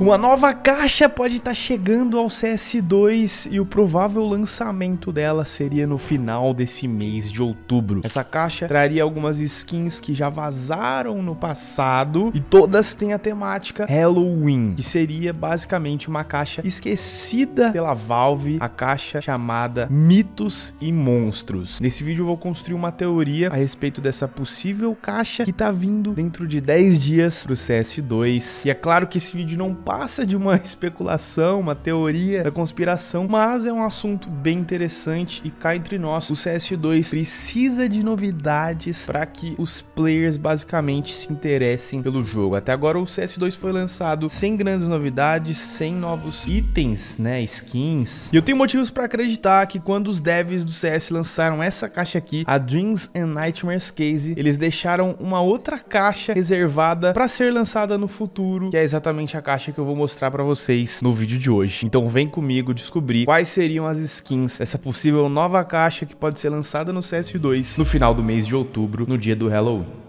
Uma nova caixa pode estar tá chegando ao CS2 e o provável lançamento dela seria no final desse mês de outubro. Essa caixa traria algumas skins que já vazaram no passado e todas têm a temática Halloween, que seria basicamente uma caixa esquecida pela Valve, a caixa chamada Mitos e Monstros. Nesse vídeo eu vou construir uma teoria a respeito dessa possível caixa que está vindo dentro de 10 dias para o CS2. E é claro que esse vídeo não passa de uma especulação, uma teoria da conspiração, mas é um assunto bem interessante e cá entre nós, o CS2 precisa de novidades para que os players basicamente se interessem pelo jogo. Até agora o CS2 foi lançado sem grandes novidades, sem novos itens, né, skins. E eu tenho motivos para acreditar que quando os devs do CS lançaram essa caixa aqui, a Dreams and Nightmares Case, eles deixaram uma outra caixa reservada para ser lançada no futuro, que é exatamente a caixa que que eu vou mostrar para vocês no vídeo de hoje. Então vem comigo descobrir quais seriam as skins dessa possível nova caixa que pode ser lançada no CS2 no final do mês de outubro, no dia do Halloween.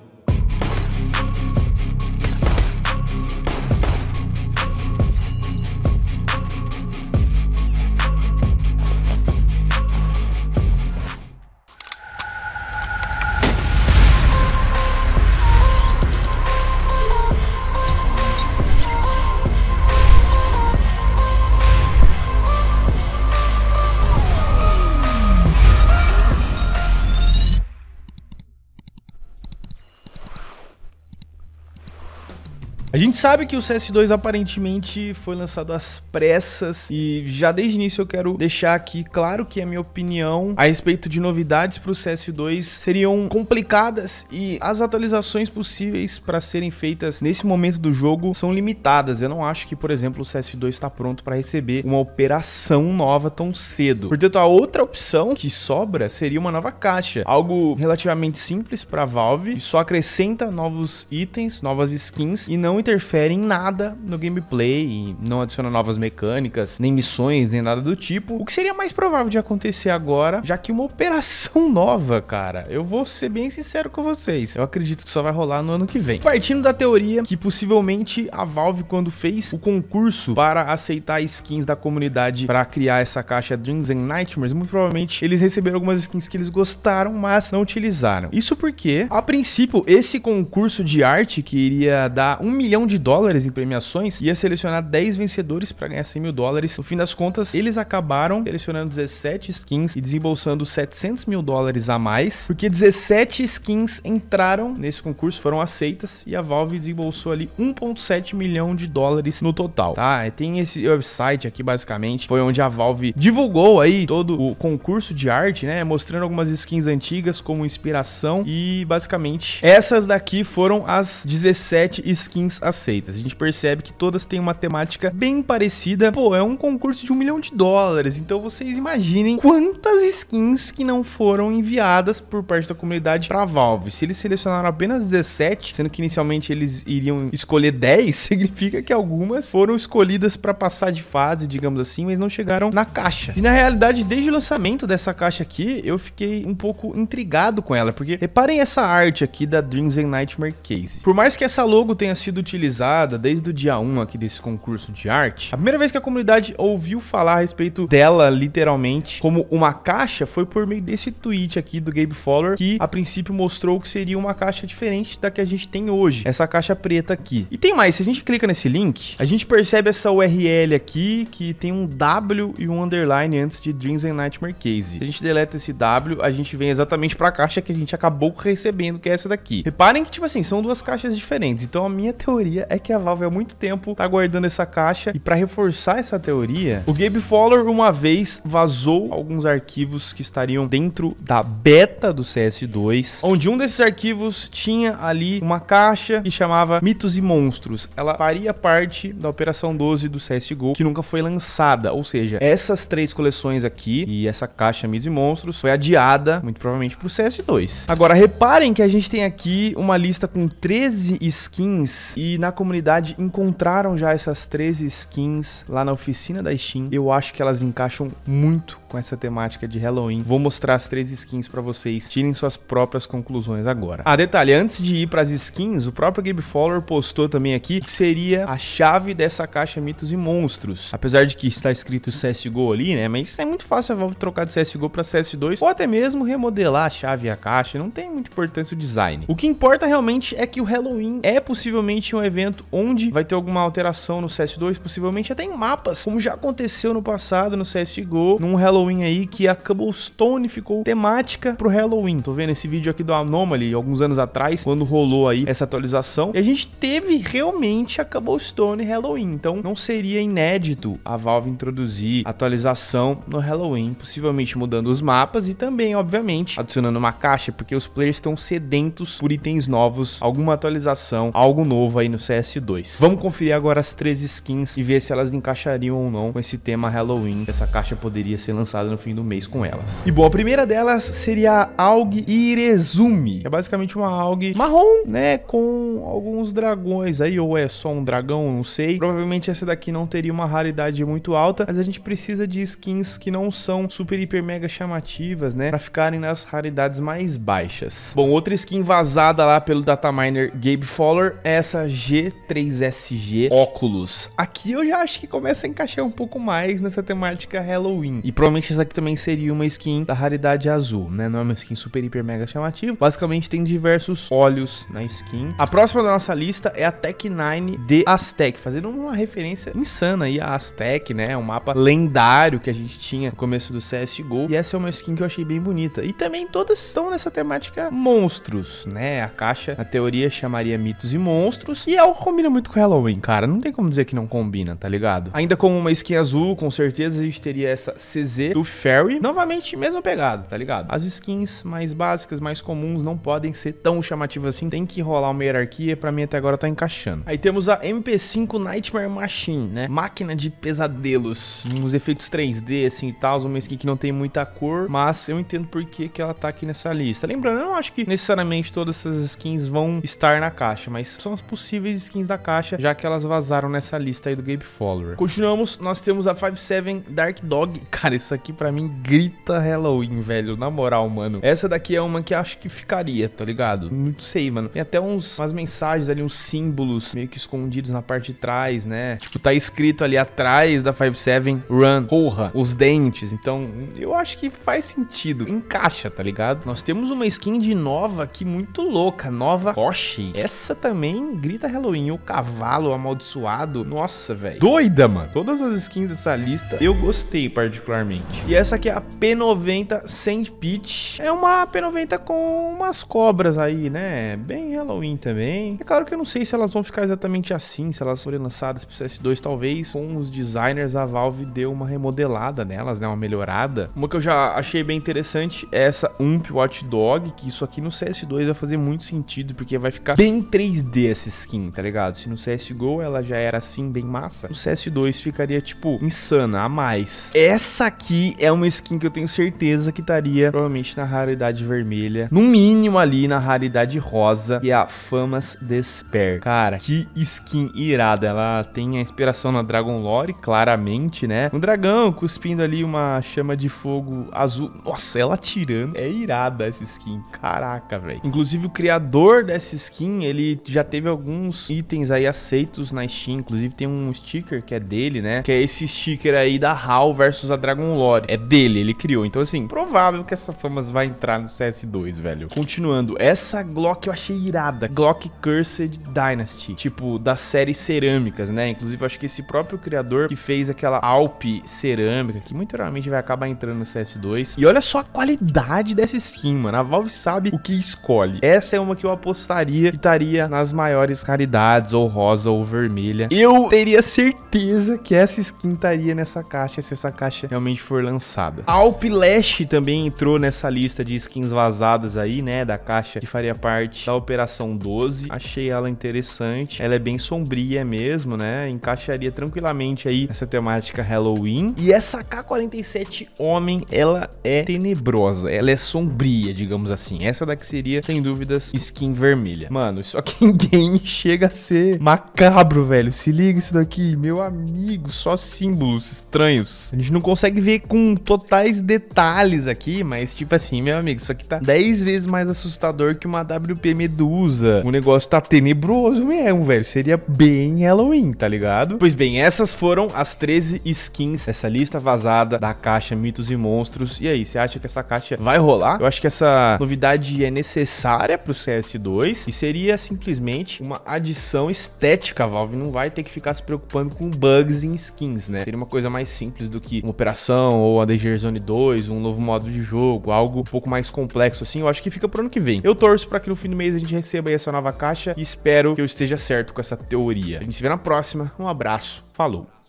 A gente sabe que o CS2 aparentemente foi lançado às pressas e já desde o início eu quero deixar aqui claro que a minha opinião a respeito de novidades para o CS2 seriam complicadas e as atualizações possíveis para serem feitas nesse momento do jogo são limitadas. Eu não acho que, por exemplo, o CS2 está pronto para receber uma operação nova tão cedo. Portanto, a outra opção que sobra seria uma nova caixa, algo relativamente simples para Valve, que só acrescenta novos itens, novas skins e não interfere em nada no gameplay, não adiciona novas mecânicas, nem missões, nem nada do tipo. O que seria mais provável de acontecer agora, já que uma operação nova, cara. Eu vou ser bem sincero com vocês. Eu acredito que só vai rolar no ano que vem. Partindo da teoria que possivelmente a Valve, quando fez o concurso para aceitar skins da comunidade para criar essa caixa Dreams and Nightmares, muito provavelmente eles receberam algumas skins que eles gostaram, mas não utilizaram. Isso porque, a princípio, esse concurso de arte que iria dar um milhão milhão de dólares em premiações, ia selecionar 10 vencedores para ganhar 100 mil dólares. No fim das contas, eles acabaram selecionando 17 skins e desembolsando 700 mil dólares a mais, porque 17 skins entraram nesse concurso, foram aceitas e a Valve desembolsou ali 1,7 milhão de dólares no total, tá? Tem esse website aqui, basicamente, foi onde a Valve divulgou aí todo o concurso de arte, né? Mostrando algumas skins antigas como inspiração e, basicamente, essas daqui foram as 17 skins aceitas A gente percebe que todas têm uma temática bem parecida. Pô, é um concurso de um milhão de dólares, então vocês imaginem quantas skins que não foram enviadas por parte da comunidade pra Valve. Se eles selecionaram apenas 17, sendo que inicialmente eles iriam escolher 10, significa que algumas foram escolhidas para passar de fase, digamos assim, mas não chegaram na caixa. E na realidade, desde o lançamento dessa caixa aqui, eu fiquei um pouco intrigado com ela, porque reparem essa arte aqui da Dreams and Nightmare Case. Por mais que essa logo tenha sido utilizada desde o dia 1 aqui desse concurso de arte. A primeira vez que a comunidade ouviu falar a respeito dela, literalmente, como uma caixa, foi por meio desse tweet aqui do Gabe Fowler, que a princípio mostrou que seria uma caixa diferente da que a gente tem hoje, essa caixa preta aqui. E tem mais, se a gente clica nesse link, a gente percebe essa URL aqui, que tem um W e um underline antes de Dreams and Nightmare Case. Se a gente deleta esse W, a gente vem exatamente para a caixa que a gente acabou recebendo, que é essa daqui. Reparem que, tipo assim, são duas caixas diferentes, então a minha teoria teoria é que a Valve há muito tempo tá guardando essa caixa e para reforçar essa teoria, o Gabe Fowler uma vez vazou alguns arquivos que estariam dentro da beta do CS2, onde um desses arquivos tinha ali uma caixa que chamava Mitos e Monstros. Ela faria parte da Operação 12 do CSGO, que nunca foi lançada, ou seja, essas três coleções aqui e essa caixa Mitos e Monstros foi adiada, muito provavelmente, pro CS2. Agora, reparem que a gente tem aqui uma lista com 13 skins e na comunidade encontraram já essas 13 skins lá na oficina da Steam. Eu acho que elas encaixam muito com essa temática de Halloween. Vou mostrar as três skins para vocês. Tirem suas próprias conclusões agora. Ah, detalhe, antes de ir para as skins, o próprio Gabe Fowler postou também aqui que seria a chave dessa caixa Mitos e Monstros. Apesar de que está escrito CSGO ali, né? Mas é muito fácil a trocar de CSGO para CS2 ou até mesmo remodelar a chave e a caixa. Não tem muita importância o design. O que importa realmente é que o Halloween é possivelmente um evento onde vai ter alguma alteração no CS2, possivelmente até em mapas, como já aconteceu no passado no CSGO, num Halloween aí que a Cobblestone ficou temática pro Halloween. Tô vendo esse vídeo aqui do Anomaly, alguns anos atrás, quando rolou aí essa atualização, e a gente teve realmente a Cobblestone Halloween, então não seria inédito a Valve introduzir atualização no Halloween, possivelmente mudando os mapas e também, obviamente, adicionando uma caixa, porque os players estão sedentos por itens novos, alguma atualização, algo novo aí no CS2. Vamos conferir agora as três skins e ver se elas encaixariam ou não com esse tema Halloween. Essa caixa poderia ser lançada no fim do mês com elas. E bom, a primeira delas seria a Aug Irezumi. É basicamente uma Aug marrom, né? Com alguns dragões aí, ou é só um dragão, não sei. Provavelmente essa daqui não teria uma raridade muito alta, mas a gente precisa de skins que não são super, hiper, mega chamativas, né? Pra ficarem nas raridades mais baixas. Bom, outra skin vazada lá pelo dataminer Gabe Fowler, essa G3SG óculos. Aqui eu já acho que começa a encaixar um pouco mais nessa temática Halloween. E provavelmente essa aqui também seria uma skin da raridade azul, né? Não é uma skin super, hiper, mega chamativa. Basicamente tem diversos olhos na skin. A próxima da nossa lista é a Tech 9 de Aztec, fazendo uma referência insana aí a Aztec, né? Um mapa lendário que a gente tinha no começo do CSGO. E essa é uma skin que eu achei bem bonita. E também todas estão nessa temática monstros, né? A caixa, na teoria, chamaria mitos e monstros. E é algo que combina muito com Halloween, cara. Não tem como dizer que não combina, tá ligado? Ainda com uma skin azul, com certeza a gente teria essa CZ do Fairy. Novamente, mesma pegada, tá ligado? As skins mais básicas, mais comuns, não podem ser tão chamativas assim. Tem que rolar uma hierarquia. Pra mim, até agora tá encaixando. Aí temos a MP5 Nightmare Machine, né? Máquina de pesadelos. Uns efeitos 3D, assim e tal. Uma skin que não tem muita cor, mas eu entendo por que, que ela tá aqui nessa lista. Lembrando, eu não acho que necessariamente todas essas skins vão estar na caixa, mas são as possíveis possíveis skins da caixa, já que elas vazaram nessa lista aí do Gabe Follower. Continuamos, nós temos a 57 Dark Dog. Cara, isso aqui pra mim grita Halloween, velho, na moral, mano. Essa daqui é uma que acho que ficaria, tá ligado? Não sei, mano. Tem até uns, umas mensagens ali, uns símbolos meio que escondidos na parte de trás, né? Tipo, tá escrito ali atrás da 57 Run, corra, os dentes. Então, eu acho que faz sentido, encaixa, tá ligado? Nós temos uma skin de nova aqui muito louca, nova Roche. Essa também grita Rita Halloween, o cavalo amaldiçoado. Nossa, velho. Doida, mano. Todas as skins dessa lista eu gostei particularmente. E essa aqui é a P90 Sand Peach. É uma P90 com umas cobras aí, né? Bem Halloween também. É claro que eu não sei se elas vão ficar exatamente assim, se elas forem lançadas pro CS2, talvez com os designers a Valve deu uma remodelada nelas, né? Uma melhorada. Uma que eu já achei bem interessante é essa Ump Watch Dog, que isso aqui no CS2 vai fazer muito sentido, porque vai ficar bem 3D essa skin skin, tá ligado? Se no CSGO ela já era assim, bem massa, no CS2 ficaria, tipo, insana, a mais. Essa aqui é uma skin que eu tenho certeza que estaria provavelmente na raridade vermelha, no mínimo ali na raridade rosa, que é a Famas Despair. Cara, que skin irada. Ela tem a inspiração na Dragon Lore, claramente, né? Um dragão cuspindo ali uma chama de fogo azul. Nossa, ela tirando. É irada essa skin. Caraca, velho. Inclusive, o criador dessa skin, ele já teve algum alguns itens aí aceitos na Steam, inclusive tem um sticker que é dele, né? Que é esse sticker aí da HAL versus a Dragon Lore. É dele, ele criou. Então, assim, provável que essa famas vai entrar no CS2, velho. Continuando, essa Glock eu achei irada. Glock Cursed Dynasty, tipo, da série cerâmicas, né? Inclusive, acho que esse próprio criador que fez aquela Alp cerâmica, que muito provavelmente vai acabar entrando no CS2. E olha só a qualidade dessa skin, mano. A Valve sabe o que escolhe. Essa é uma que eu apostaria que estaria nas maiores essas caridades, ou rosa ou vermelha. Eu teria certeza que essa skin estaria nessa caixa se essa caixa realmente for lançada. A também entrou nessa lista de skins vazadas aí, né? Da caixa que faria parte da Operação 12. Achei ela interessante. Ela é bem sombria mesmo, né? Encaixaria tranquilamente aí essa temática Halloween. E essa K-47 Homem, ela é tenebrosa. Ela é sombria, digamos assim. Essa daqui seria, sem dúvidas, skin vermelha. Mano, só em game chega a ser macabro, velho. Se liga isso daqui, meu amigo, só símbolos estranhos. A gente não consegue ver com totais detalhes aqui, mas tipo assim, meu amigo, isso aqui tá 10 vezes mais assustador que uma WP Medusa. O negócio tá tenebroso mesmo, velho. Seria bem Halloween, tá ligado? Pois bem, essas foram as 13 skins, essa lista vazada da caixa Mitos e Monstros. E aí, você acha que essa caixa vai rolar? Eu acho que essa novidade é necessária pro CS2 e seria simplesmente uma adição estética, a Valve não vai ter que ficar se preocupando com bugs em skins, né? Seria uma coisa mais simples do que uma operação ou a The Zone 2, um novo modo de jogo, algo um pouco mais complexo assim. Eu acho que fica pro ano que vem. Eu torço para que no fim do mês a gente receba aí essa nova caixa e espero que eu esteja certo com essa teoria. A gente se vê na próxima. Um abraço. Falou.